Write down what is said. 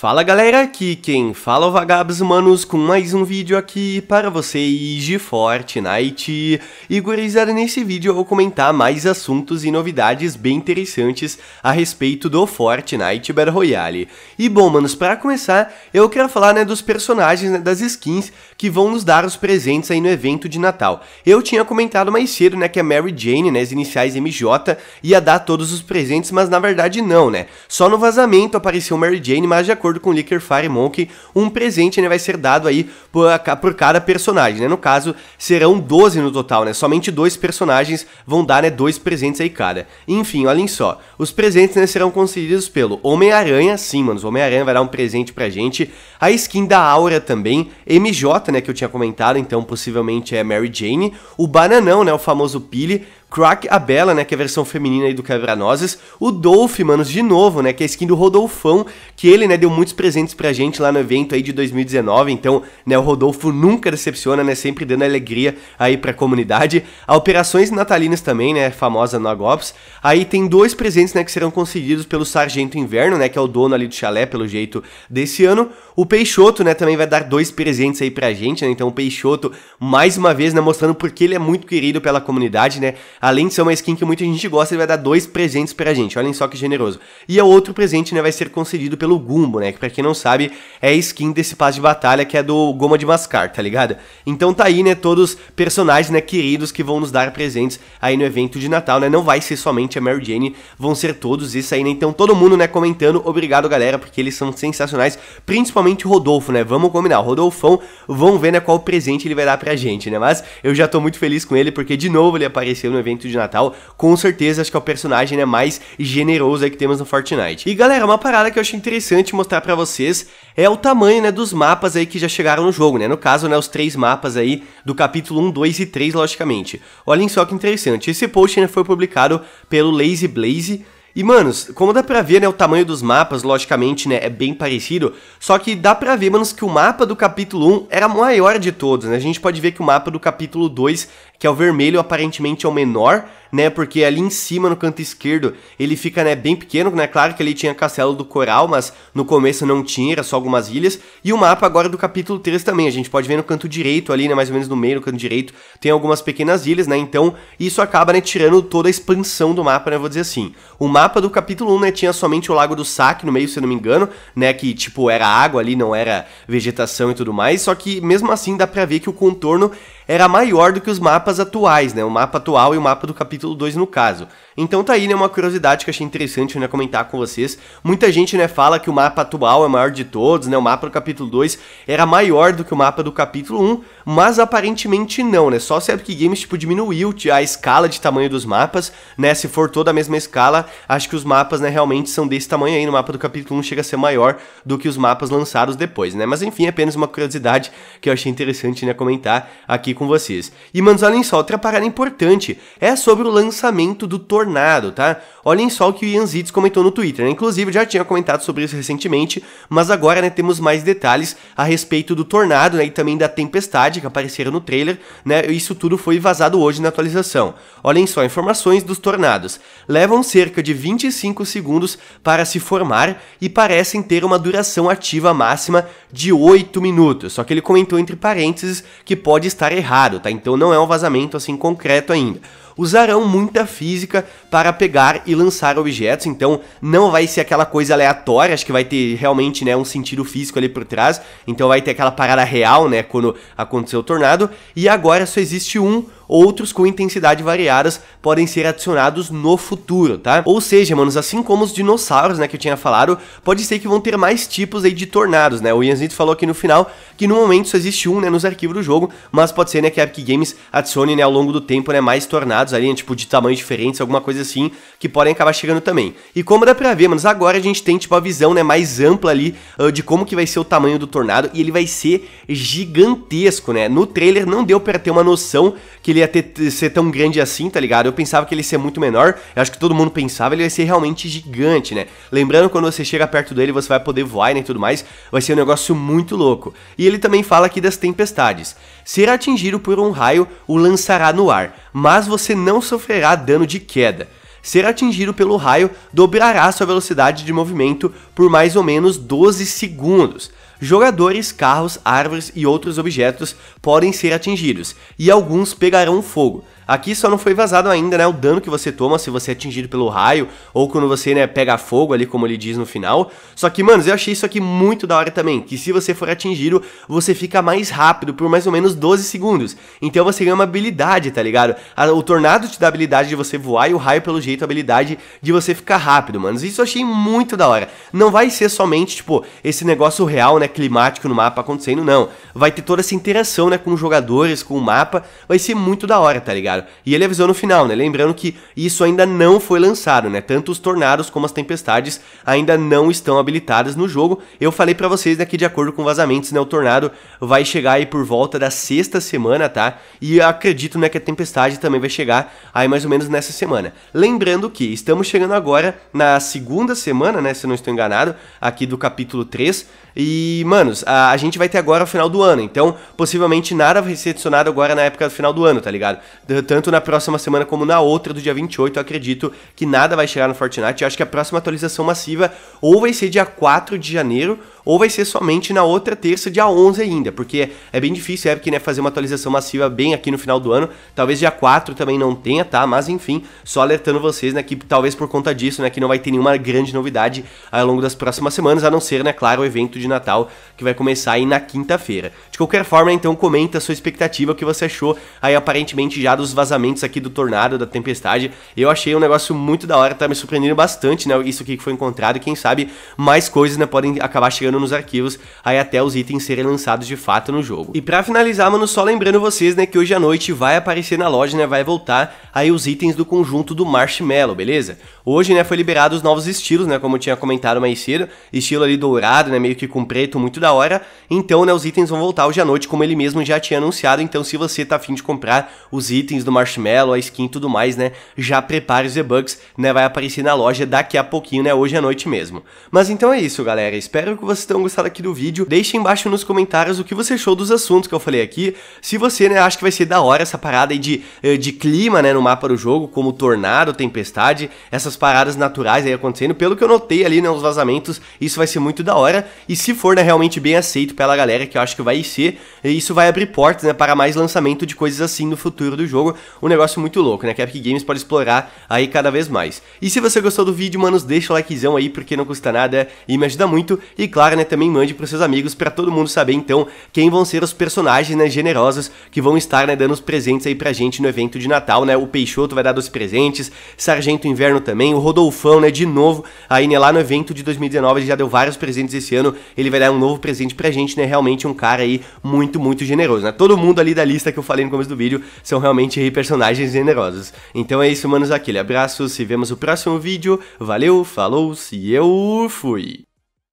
Fala galera, aqui quem fala é o Vagabos Humanos com mais um vídeo aqui para vocês de Fortnite. E gurizada, nesse vídeo eu vou comentar mais assuntos e novidades bem interessantes a respeito do Fortnite Battle Royale. E bom, manos, para começar, eu quero falar né, dos personagens, né, das skins que vão nos dar os presentes aí no evento de Natal. Eu tinha comentado mais cedo né, que a é Mary Jane, né, as iniciais MJ, ia dar todos os presentes, mas na verdade não, né? Só no vazamento apareceu Mary Jane, mas de acordo acordo com o Fire Monkey, um presente né, vai ser dado aí por, por cada personagem. Né? No caso, serão 12 no total, né? Somente dois personagens vão dar né, dois presentes aí cada. Enfim, olhem só. Os presentes né, serão concedidos pelo Homem-Aranha, sim, mano o Homem-Aranha vai dar um presente pra gente. A skin da Aura também. MJ, né, que eu tinha comentado, então possivelmente é Mary Jane. O Bananão, né, o famoso Pili Crack, a Bela, né, que é a versão feminina aí do Quebra-Nozes, o Dolph, manos, de novo, né, que é a skin do Rodolfão, que ele, né, deu muitos presentes pra gente lá no evento aí de 2019, então, né, o Rodolfo nunca decepciona, né, sempre dando alegria aí pra comunidade. A Operações Natalinas também, né, famosa no Agops. Aí tem dois presentes, né, que serão concedidos pelo Sargento Inverno, né, que é o dono ali do chalé, pelo jeito, desse ano. O Peixoto, né, também vai dar dois presentes aí pra gente, né, então o Peixoto, mais uma vez, né, mostrando porque ele é muito querido pela comunidade, né, Além de ser uma skin que muita gente gosta, ele vai dar dois presentes pra gente. Olhem só que generoso. E o é outro presente, né, vai ser concedido pelo Gumbo, né? Que pra quem não sabe, é a skin desse passe de batalha que é do Goma de Mascar, tá ligado? Então tá aí, né, todos personagens, né, queridos que vão nos dar presentes aí no evento de Natal, né? Não vai ser somente a Mary Jane, vão ser todos isso aí, né? Então todo mundo, né, comentando. Obrigado, galera, porque eles são sensacionais. Principalmente o Rodolfo, né? Vamos combinar. O Rodolfão, vão ver, né, qual presente ele vai dar pra gente, né? Mas eu já tô muito feliz com ele, porque de novo ele apareceu no evento evento de Natal, com certeza acho que é o personagem né, mais generoso aí que temos no Fortnite. E galera, uma parada que eu achei interessante mostrar pra vocês é o tamanho né, dos mapas aí que já chegaram no jogo, né? No caso, né, os três mapas aí do capítulo 1, 2 e 3, logicamente. Olhem só que interessante, esse post né, foi publicado pelo Lazy Blaze, e, manos, como dá pra ver, né, o tamanho dos mapas, logicamente, né, é bem parecido, só que dá pra ver, manos, que o mapa do capítulo 1 era o maior de todos, né, a gente pode ver que o mapa do capítulo 2, que é o vermelho, aparentemente é o menor, né, porque ali em cima, no canto esquerdo, ele fica, né, bem pequeno, né, claro que ali tinha Castelo do Coral, mas no começo não tinha, era só algumas ilhas, e o mapa agora do capítulo 3 também, a gente pode ver no canto direito ali, né, mais ou menos no meio, no canto direito, tem algumas pequenas ilhas, né, então isso acaba, né, tirando toda a expansão do mapa, né, vou dizer assim, o mapa mapa do capítulo 1, né, tinha somente o Lago do Saque no meio, se eu não me engano, né, que tipo era água ali, não era vegetação e tudo mais, só que mesmo assim dá pra ver que o contorno era maior do que os mapas atuais, né? O mapa atual e o mapa do capítulo 2 no caso. Então tá aí, né, uma curiosidade que achei interessante, né, comentar com vocês. Muita gente, né, fala que o mapa atual é maior de todos, né, o mapa do capítulo 2 era maior do que o mapa do capítulo 1, mas aparentemente não, né, só se a Epic Games, tipo, diminuiu a escala de tamanho dos mapas, né, se for toda a mesma escala, acho que os mapas, né, realmente são desse tamanho aí, no mapa do capítulo 1 chega a ser maior do que os mapas lançados depois, né, mas enfim, apenas uma curiosidade que eu achei interessante, né, comentar aqui com vocês. E, manos, olhem só, outra parada importante é sobre o lançamento do Tornado, tá? Olhem só o que o Ian Zitz comentou no Twitter, né? Inclusive, já tinha comentado sobre isso recentemente, mas agora, né, temos mais detalhes a respeito do Tornado, né, e também da Tempestade, que apareceram no trailer, né? Isso tudo foi vazado hoje na atualização. Olhem só, informações dos Tornados. Levam cerca de 25 segundos para se formar e parecem ter uma duração ativa máxima de 8 minutos, só que ele comentou entre parênteses que pode estar errado raro, tá? Então não é um vazamento assim concreto ainda usarão muita física para pegar e lançar objetos, então não vai ser aquela coisa aleatória, acho que vai ter realmente né, um sentido físico ali por trás, então vai ter aquela parada real, né, quando aconteceu o tornado, e agora só existe um, outros com intensidade variadas podem ser adicionados no futuro, tá? Ou seja, manos, assim como os dinossauros, né, que eu tinha falado, pode ser que vão ter mais tipos aí de tornados, né? O Yanzito falou aqui no final que no momento só existe um, né, nos arquivos do jogo, mas pode ser, né, que a Epic Games adicione, né, ao longo do tempo, né, mais tornados ali, né, tipo, de tamanhos diferentes, alguma coisa assim, que podem acabar chegando também. E como dá pra ver, mano, agora a gente tem, tipo, a visão, né, mais ampla ali uh, de como que vai ser o tamanho do tornado, e ele vai ser gigantesco, né? No trailer não deu pra ter uma noção que ele ia ter, ser tão grande assim, tá ligado? Eu pensava que ele ia ser muito menor, eu acho que todo mundo pensava, ele ia ser realmente gigante, né? Lembrando, quando você chega perto dele, você vai poder voar né, e tudo mais, vai ser um negócio muito louco. E ele também fala aqui das tempestades. Ser atingido por um raio o lançará no ar mas você não sofrerá dano de queda. Ser atingido pelo raio dobrará sua velocidade de movimento por mais ou menos 12 segundos. Jogadores, carros, árvores e outros objetos podem ser atingidos, e alguns pegarão fogo, Aqui só não foi vazado ainda, né, o dano que você toma se você é atingido pelo raio ou quando você, né, pega fogo ali, como ele diz no final. Só que, mano, eu achei isso aqui muito da hora também, que se você for atingido, você fica mais rápido por mais ou menos 12 segundos. Então você ganha uma habilidade, tá ligado? O tornado te dá a habilidade de você voar e o raio, pelo jeito, a habilidade de você ficar rápido, mano. Isso eu achei muito da hora. Não vai ser somente, tipo, esse negócio real, né, climático no mapa acontecendo, não. Vai ter toda essa interação, né, com jogadores, com o mapa. Vai ser muito da hora, tá ligado? E ele avisou no final, né? Lembrando que isso ainda não foi lançado, né? Tanto os tornados como as tempestades ainda não estão habilitadas no jogo. Eu falei para vocês né, que de acordo com vazamentos, né, o tornado vai chegar aí por volta da sexta semana, tá? E acredito, né, que a tempestade também vai chegar aí mais ou menos nessa semana. Lembrando que estamos chegando agora na segunda semana, né, se eu não estou enganado, aqui do capítulo 3, e, manos, a, a, gente vai ter agora o final do ano, então possivelmente nada vai ser adicionado agora na época do final do ano, tá ligado? tanto na próxima semana como na outra do dia 28, eu acredito que nada vai chegar no Fortnite. Eu acho que a próxima atualização massiva ou vai ser dia 4 de janeiro ou vai ser somente na outra terça, dia 11 ainda, porque é bem difícil é né, fazer uma atualização massiva bem aqui no final do ano, talvez dia 4 também não tenha, tá? Mas enfim, só alertando vocês, né, que talvez por conta disso, né, que não vai ter nenhuma grande novidade ao longo das próximas semanas, a não ser, né, claro, o evento de Natal que vai começar aí na quinta-feira. De qualquer forma, então comenta a sua expectativa, o que você achou aí aparentemente já dos vazamentos aqui do tornado, da tempestade. Eu achei um negócio muito da hora, tá me surpreendendo bastante, né, isso aqui que foi encontrado, e quem sabe mais coisas, né, podem acabar chegando nos arquivos aí até os itens serem lançados de fato no jogo. E para finalizar, mano, só lembrando vocês, né, que hoje à noite vai aparecer na loja, né, vai voltar aí os itens do conjunto do Marshmallow, beleza? Hoje, né, foi liberado os novos estilos, né, como eu tinha comentado mais cedo, estilo ali dourado, né, meio que com preto, muito da hora. Então, né, os itens vão voltar hoje à noite, como ele mesmo já tinha anunciado. Então, se você tá afim de comprar os itens do Marshmallow, a skin e tudo mais, né, já prepare os e bucks, né, vai aparecer na loja daqui a pouquinho, né, hoje à noite mesmo. Mas então é isso, galera. Espero que vocês vocês tenham gostado aqui do vídeo. Deixe embaixo nos comentários o que você achou dos assuntos que eu falei aqui. Se você, né, acha que vai ser da hora essa parada aí de, eh, de clima, né, no mapa do jogo, como tornado, tempestade, essas paradas naturais aí acontecendo. Pelo que eu notei ali, né, os vazamentos, isso vai ser muito da hora. E se for, né, realmente bem aceito pela galera, que eu acho que vai ser, eh, isso vai abrir portas, né, para mais lançamento de coisas assim no futuro do jogo. Um negócio muito louco, né, que a Epic Games pode explorar aí cada vez mais. E se você gostou do vídeo, manos, deixa o likezão aí, porque não custa nada e me ajuda muito. E claro, também mande para seus amigos para todo mundo saber então quem vão ser os personagens, né, generosos que vão estar, né, dando os presentes aí pra gente no evento de Natal, né? O Peixoto vai dar os presentes, Sargento Inverno também, o Rodolfão, né, de novo, aí né, lá no evento de 2019 ele já deu vários presentes esse ano, ele vai dar um novo presente pra gente, né? Realmente um cara aí muito, muito generoso, né? Todo mundo ali da lista que eu falei no começo do vídeo são realmente aí personagens generosos. Então é isso, manos, aquele abraço, se vemos no próximo vídeo. Valeu, falou, se eu fui.